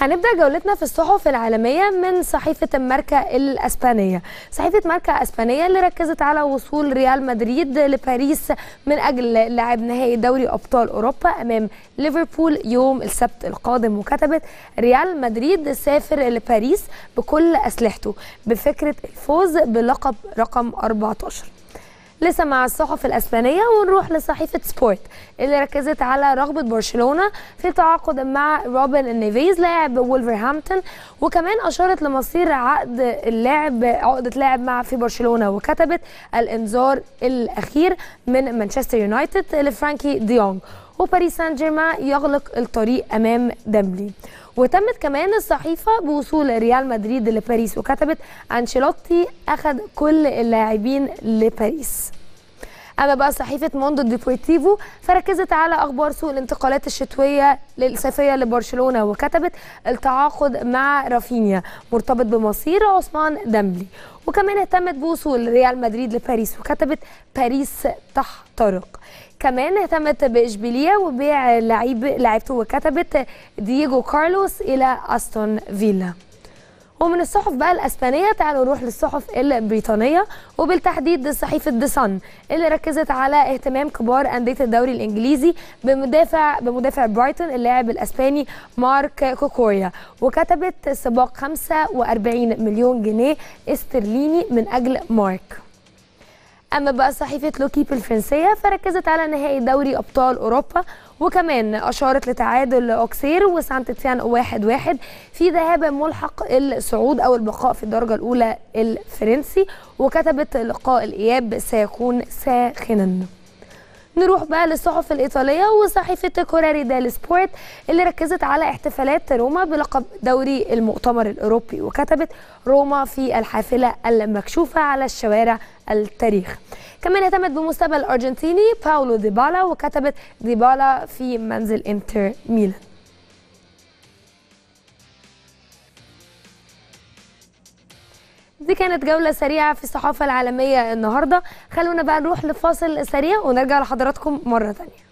هنبدأ جولتنا في الصحف العالمية من صحيفة ماركا الأسبانية صحيفة ماركا أسبانية اللي ركزت على وصول ريال مدريد لباريس من أجل لعب نهائي دوري أبطال أوروبا أمام ليفربول يوم السبت القادم وكتبت ريال مدريد سافر لباريس بكل أسلحته بفكرة الفوز بلقب رقم 14 لسه مع الصحف الاسبانيه ونروح لصحيفه سبورت اللي ركزت على رغبه برشلونه في تعاقد مع روبن نيفيز لاعب وولفرهامبتون وكمان اشارت لمصير عقد اللاعب عقده لاعب مع في برشلونه وكتبت الانذار الاخير من مانشستر يونايتد لفرانكي ديونج وباريس سان جيرمان يغلق الطريق امام دملي وتمت كمان الصحيفه بوصول ريال مدريد لباريس وكتبت انشيلوتي اخذ كل اللاعبين لباريس اما بقى صحيفه موندو ديبورتيفو فركزت على اخبار سوق الانتقالات الشتويه للصيفيه لبرشلونه وكتبت التعاقد مع رافينيا مرتبط بمصير عثمان دامبلي وكمان اهتمت بوصول ريال مدريد لباريس وكتبت باريس تحترق كمان اهتمت باشبيليه وبيع لعيب لعيبته وكتبت دييجو كارلوس الى استون فيلا ومن الصحف بقى الاسبانيه تعالوا نروح للصحف البريطانيه وبالتحديد صحيفه ذا صن اللي ركزت على اهتمام كبار انديه الدوري الانجليزي بمدافع بمدافع برايتون اللاعب الاسباني مارك كوكوريا وكتبت سباق 45 مليون جنيه استرليني من اجل مارك اما بقى صحيفه لوكيب الفرنسيه فركزت على نهائي دوري ابطال اوروبا وكمان اشارت لتعادل اوكسير وسانت تيان واحد واحد في ذهاب ملحق الصعود او البقاء في الدرجه الاولى الفرنسي وكتبت لقاء الاياب سيكون ساخنا نروح بقى للصحف الإيطالية وصحيفة كوراري دال سبورت اللي ركزت على احتفالات روما بلقب دوري المؤتمر الأوروبي وكتبت روما في الحافلة المكشوفة على الشوارع التاريخ كمان اهتمت بمستقبل الأرجنتيني باولو ديبالا وكتبت ديبالا في منزل انتر ميلان دي كانت جولة سريعة في الصحافة العالمية النهاردة خلونا بقى نروح لفاصل سريع ونرجع لحضراتكم مرة تانية